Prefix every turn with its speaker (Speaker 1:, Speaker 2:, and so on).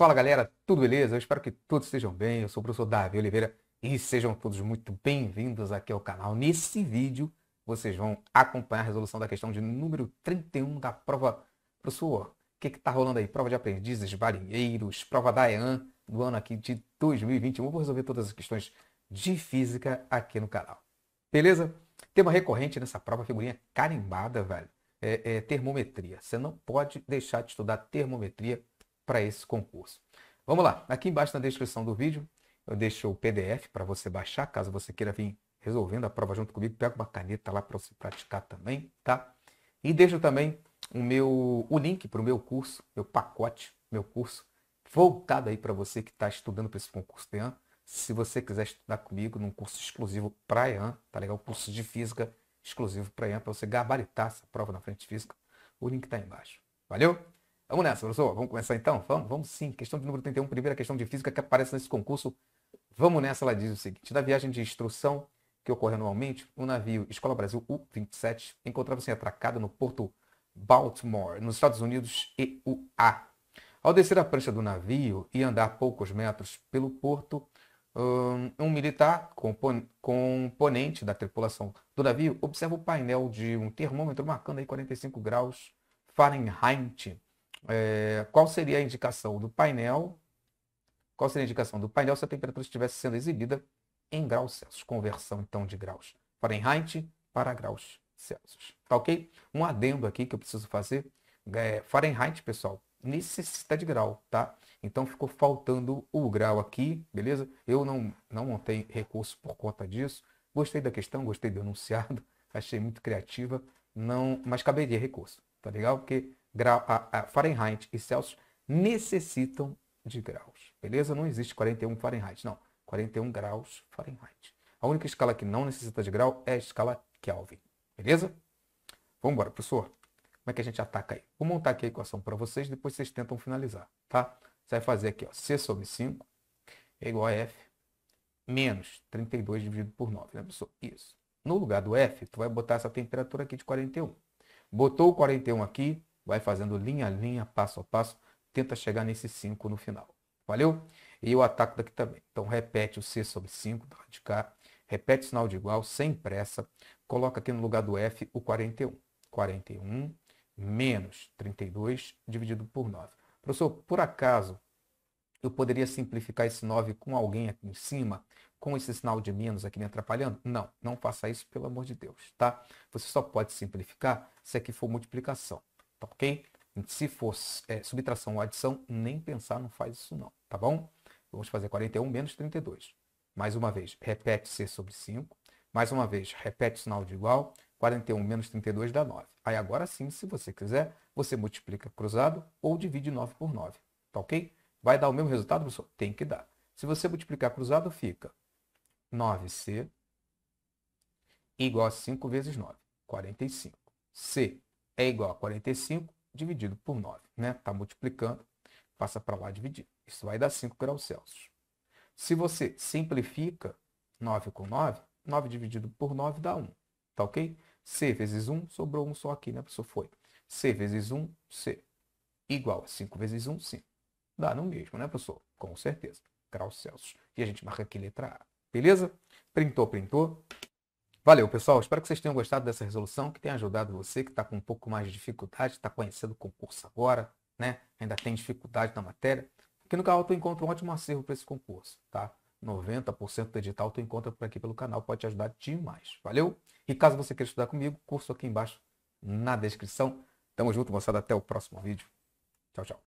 Speaker 1: Fala galera, tudo beleza? Eu espero que todos estejam bem. Eu sou o professor Davi Oliveira e sejam todos muito bem-vindos aqui ao canal. Nesse vídeo, vocês vão acompanhar a resolução da questão de número 31 da prova. Professor, o que é está rolando aí? Prova de aprendizes, marinheiros, prova da EAN do ano aqui de 2021. Eu vou resolver todas as questões de física aqui no canal. Beleza? Tema recorrente nessa prova, figurinha carimbada, velho. É, é termometria. Você não pode deixar de estudar termometria para esse concurso. Vamos lá, aqui embaixo na descrição do vídeo eu deixo o PDF para você baixar, caso você queira vir resolvendo a prova junto comigo, pega uma caneta lá para você praticar também, tá? E deixo também o meu o link para o meu curso, meu pacote, meu curso voltado aí para você que está estudando para esse concurso de EAN. Se você quiser estudar comigo num curso exclusivo para EAN, tá legal? Curso de física exclusivo para EAN, para você gabaritar essa prova na frente de física, o link está embaixo. Valeu? Vamos nessa, professor. Vamos começar então? Vamos, vamos sim. Questão de número 31, primeira questão de física que aparece nesse concurso. Vamos nessa, ela diz o seguinte: da viagem de instrução que ocorre anualmente, o navio Escola Brasil U-27 encontrava-se atracado no porto Baltimore, nos Estados Unidos, EUA. Ao descer a prancha do navio e andar poucos metros pelo porto, hum, um, militar componente da tripulação do navio observa o painel de um termômetro marcando aí 45 graus Fahrenheit é, qual seria a indicação do painel, qual seria a indicação do painel se a temperatura estivesse sendo exibida em graus Celsius, conversão então de graus Fahrenheit para graus Celsius, tá ok? Um adendo aqui que eu preciso fazer, é, Fahrenheit, pessoal, necessita de grau, tá? Então ficou faltando o grau aqui, beleza? Eu não, não montei recurso por conta disso, gostei da questão, gostei do enunciado, achei muito criativa, não, mas caberia recurso, tá legal? Porque grau, a, a Fahrenheit e Celsius necessitam de graus. Beleza? Não existe 41 Fahrenheit, não. 41 graus Fahrenheit. A única escala que não necessita de grau é a escala Kelvin. Beleza? Vamos embora, professor. Como é que a gente ataca aí? Vou montar aqui a equação para vocês, depois vocês tentam finalizar, tá? Você vai fazer aqui, ó, C sobre 5 é igual a F menos 32 dividido por 9, né, professor? Isso. No lugar do F, tu vai botar essa temperatura aqui de 41. Botou o 41 aqui, Vai fazendo linha a linha, passo a passo, tenta chegar nesse 5 no final. Valeu? E o ataque daqui também. Então repete o C sobre 5 do lado de cá, repete o sinal de igual, sem pressa, coloca aqui no lugar do F o 41. 41 menos 32 dividido por 9. Professor, por acaso, eu poderia simplificar esse 9 com alguém aqui em cima, com esse sinal de menos aqui me atrapalhando? Não, não faça isso, pelo amor de Deus, tá? Você só pode simplificar se aqui for multiplicação tá ok? Então, se for é, subtração ou adição, nem pensar, não faz isso não, tá bom? Vamos fazer 41 menos 32. Mais uma vez, repete C sobre 5. Mais uma vez, repete o sinal de igual. 41 menos 32 dá 9. Aí agora sim, se você quiser, você multiplica cruzado ou divide 9 por 9. Tá ok? Vai dar o mesmo resultado, professor? Tem que dar. Se você multiplicar cruzado, fica 9C igual a 5 vezes 9, 45. C é igual a 45 dividido por 9, né? Tá multiplicando, passa para lá dividido. Isso vai dar 5 graus Celsius. Se você simplifica 9 com 9, 9 dividido por 9 dá 1, tá ok? C vezes 1, sobrou um só aqui, né? Pessoal, foi. C vezes 1, C. Igual a 5 vezes 1, 5. Dá no mesmo, né, pessoal? Com certeza. Graus Celsius. E a gente marca aqui letra A. Beleza? Printou, printou. Valeu, pessoal. Espero que vocês tenham gostado dessa resolução, que tenha ajudado você que está com um pouco mais de dificuldade, está conhecendo o concurso agora, né? Ainda tem dificuldade na matéria. Aqui no canal tu encontra um ótimo acervo para esse concurso, tá? 90% do edital tu encontra por aqui pelo canal, pode te ajudar demais. Valeu? E caso você queira estudar comigo, curso aqui embaixo na descrição. Tamo junto, moçada. Até o próximo vídeo. Tchau, tchau.